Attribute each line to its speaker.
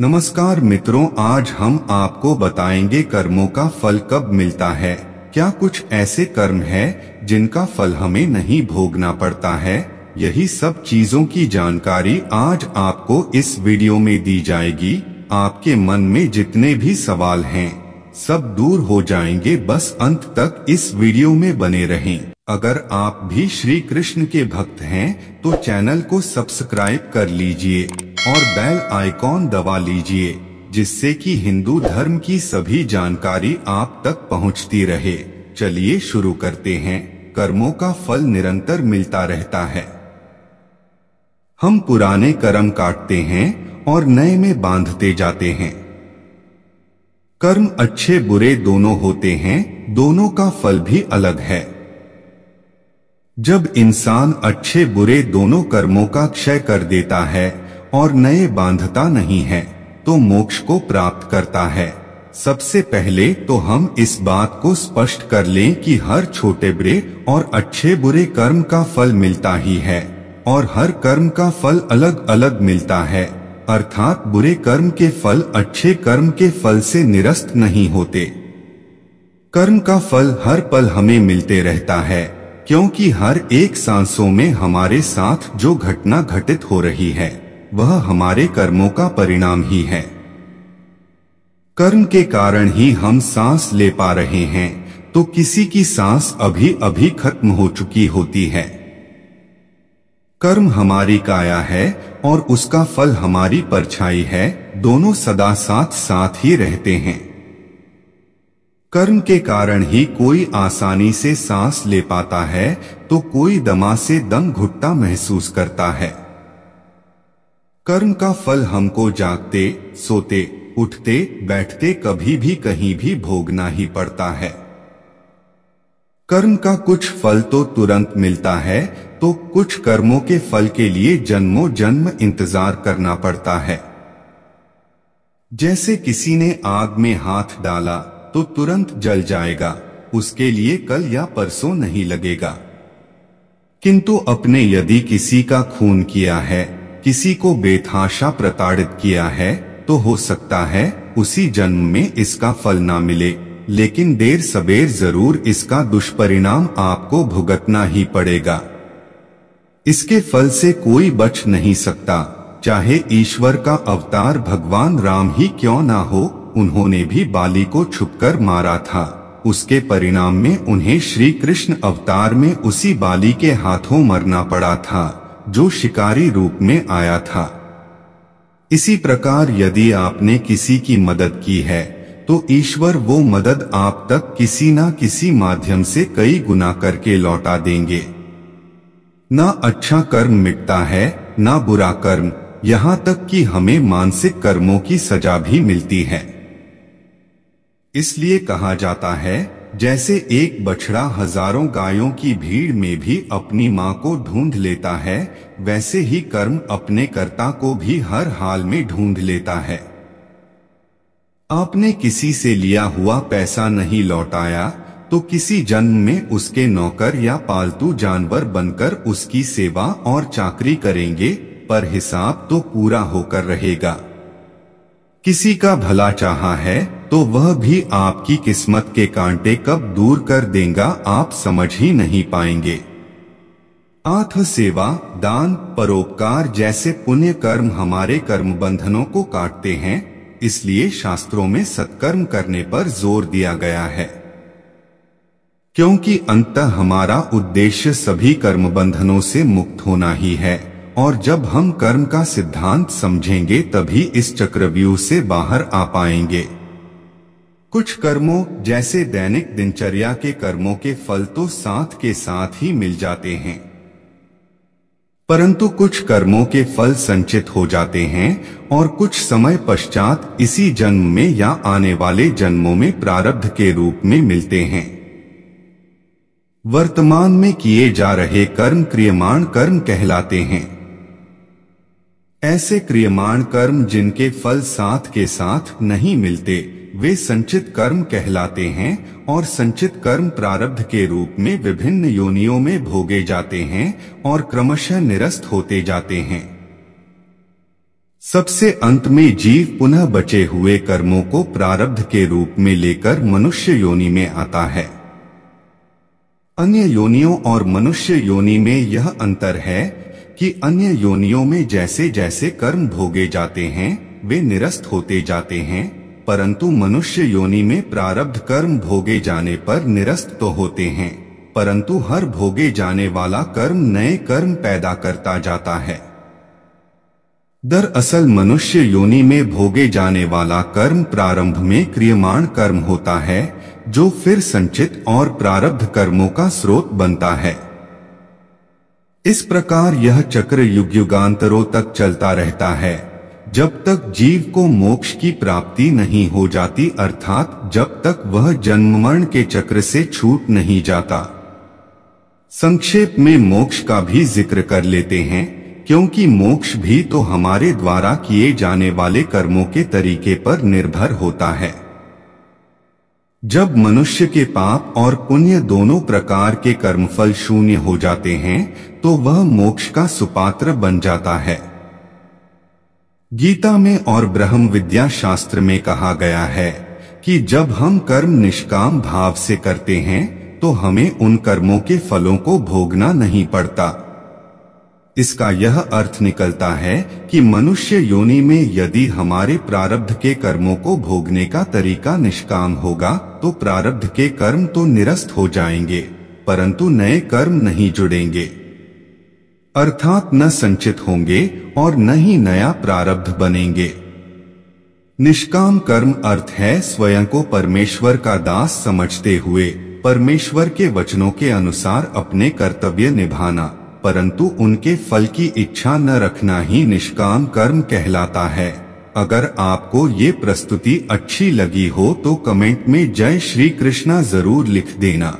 Speaker 1: नमस्कार मित्रों आज हम आपको बताएंगे कर्मों का फल कब मिलता है क्या कुछ ऐसे कर्म है जिनका फल हमें नहीं भोगना पड़ता है यही सब चीजों की जानकारी आज आपको इस वीडियो में दी जाएगी आपके मन में जितने भी सवाल हैं सब दूर हो जाएंगे बस अंत तक इस वीडियो में बने रहें। अगर आप भी श्री कृष्ण के भक्त हैं तो चैनल को सब्सक्राइब कर लीजिए और बेल आइकॉन दबा लीजिए जिससे कि हिंदू धर्म की सभी जानकारी आप तक पहुंचती रहे चलिए शुरू करते हैं कर्मों का फल निरंतर मिलता रहता है हम पुराने कर्म काटते हैं और नए में बांधते जाते हैं कर्म अच्छे बुरे दोनों होते हैं दोनों का फल भी अलग है जब इंसान अच्छे बुरे दोनों कर्मों का क्षय कर देता है और नए बांधता नहीं है तो मोक्ष को प्राप्त करता है सबसे पहले तो हम इस बात को स्पष्ट कर लें कि हर छोटे बुरे और अच्छे बुरे कर्म का फल मिलता ही है और हर कर्म का फल अलग अलग मिलता है अर्थात बुरे कर्म के फल अच्छे कर्म के फल से निरस्त नहीं होते कर्म का फल हर पल हमें मिलते रहता है क्योंकि हर एक सांसों में हमारे साथ जो घटना घटित हो रही है वह हमारे कर्मों का परिणाम ही है कर्म के कारण ही हम सांस ले पा रहे हैं तो किसी की सांस अभी अभी खत्म हो चुकी होती है कर्म हमारी काया है और उसका फल हमारी परछाई है दोनों सदा साथ साथ ही रहते हैं कर्म के कारण ही कोई आसानी से सांस ले पाता है तो कोई दमा से दम घुटता महसूस करता है कर्म का फल हमको जागते सोते उठते बैठते कभी भी कहीं भी भोगना ही पड़ता है कर्म का कुछ फल तो तुरंत मिलता है तो कुछ कर्मों के फल के लिए जन्मों जन्म इंतजार करना पड़ता है जैसे किसी ने आग में हाथ डाला तो तुरंत जल जाएगा उसके लिए कल या परसों नहीं लगेगा किंतु अपने यदि किसी का खून किया है किसी को बेथाशा प्रताड़ित किया है तो हो सकता है उसी जन्म में इसका फल ना मिले लेकिन देर सबेर जरूर इसका दुष्परिणाम आपको भुगतना ही पड़ेगा इसके फल से कोई बच नहीं सकता चाहे ईश्वर का अवतार भगवान राम ही क्यों ना हो उन्होंने भी बाली को छुपकर मारा था उसके परिणाम में उन्हें श्री कृष्ण अवतार में उसी बाली के हाथों मरना पड़ा था जो शिकारी रूप में आया था इसी प्रकार यदि आपने किसी की मदद की है तो ईश्वर वो मदद आप तक किसी ना किसी माध्यम से कई गुना करके लौटा देंगे ना अच्छा कर्म मिटता है ना बुरा कर्म यहाँ तक कि हमें मानसिक कर्मों की सजा भी मिलती है इसलिए कहा जाता है जैसे एक बछड़ा हजारों गायों की भीड़ में भी अपनी माँ को ढूंढ लेता है वैसे ही कर्म अपने कर्ता को भी हर हाल में ढूंढ लेता है आपने किसी से लिया हुआ पैसा नहीं लौटाया तो किसी जन्म में उसके नौकर या पालतू जानवर बनकर उसकी सेवा और चाकरी करेंगे पर हिसाब तो पूरा होकर रहेगा किसी का भला चाहा है तो वह भी आपकी किस्मत के कांटे कब दूर कर देगा आप समझ ही नहीं पाएंगे आथ सेवा दान परोपकार जैसे पुण्य कर्म हमारे कर्म बंधनों को काटते हैं इसलिए शास्त्रों में सत्कर्म करने पर जोर दिया गया है क्योंकि अंत हमारा उद्देश्य सभी कर्म बंधनों से मुक्त होना ही है और जब हम कर्म का सिद्धांत समझेंगे तभी इस चक्रव्यूह से बाहर आ पाएंगे कुछ कर्मों जैसे दैनिक दिनचर्या के कर्मों के फल तो साथ के साथ ही मिल जाते हैं परंतु कुछ कर्मों के फल संचित हो जाते हैं और कुछ समय पश्चात इसी जन्म में या आने वाले जन्मों में प्रारब्ध के रूप में मिलते हैं वर्तमान में किए जा रहे कर्म क्रियमाण कर्म कहलाते हैं ऐसे क्रियमाण कर्म जिनके फल साथ के साथ नहीं मिलते वे संचित कर्म कहलाते हैं और संचित कर्म प्रारब्ध के रूप में विभिन्न योनियों में भोगे जाते हैं और क्रमशः निरस्त होते जाते हैं सबसे अंत में जीव पुनः बचे हुए कर्मों को प्रारब्ध के रूप में लेकर मनुष्य योनि में आता है अन्य योनियों और मनुष्य योनि में यह अंतर है कि अन्य योनियों में जैसे जैसे कर्म भोगे जाते हैं वे निरस्त होते जाते हैं परंतु मनुष्य योनि में प्रारब्ध कर्म भोगे जाने पर निरस्त तो होते हैं परंतु हर भोगे जाने वाला कर्म नए कर्म पैदा करता जाता है दरअसल मनुष्य योनि में भोगे जाने वाला कर्म प्रारंभ में क्रियमाण कर्म होता है जो फिर संचित और प्रारब्ध कर्मों का स्रोत बनता है इस प्रकार यह चक्र युग युगांतरों तक चलता रहता है जब तक जीव को मोक्ष की प्राप्ति नहीं हो जाती अर्थात जब तक वह मरण के चक्र से छूट नहीं जाता संक्षेप में मोक्ष का भी जिक्र कर लेते हैं क्योंकि मोक्ष भी तो हमारे द्वारा किए जाने वाले कर्मों के तरीके पर निर्भर होता है जब मनुष्य के पाप और पुण्य दोनों प्रकार के कर्मफल शून्य हो जाते हैं तो वह मोक्ष का सुपात्र बन जाता है गीता में और ब्रह्म विद्या शास्त्र में कहा गया है कि जब हम कर्म निष्काम भाव से करते हैं तो हमें उन कर्मों के फलों को भोगना नहीं पड़ता इसका यह अर्थ निकलता है कि मनुष्य योनि में यदि हमारे प्रारब्ध के कर्मों को भोगने का तरीका निष्काम होगा तो प्रारब्ध के कर्म तो निरस्त हो जाएंगे परंतु नए कर्म नहीं जुड़ेंगे अर्थात न संचित होंगे और न ही नया प्रारब्ध बनेंगे निष्काम कर्म अर्थ है स्वयं को परमेश्वर का दास समझते हुए परमेश्वर के वचनों के अनुसार अपने कर्तव्य निभाना परंतु उनके फल की इच्छा न रखना ही निष्काम कर्म कहलाता है अगर आपको ये प्रस्तुति अच्छी लगी हो तो कमेंट में जय श्री कृष्णा जरूर लिख देना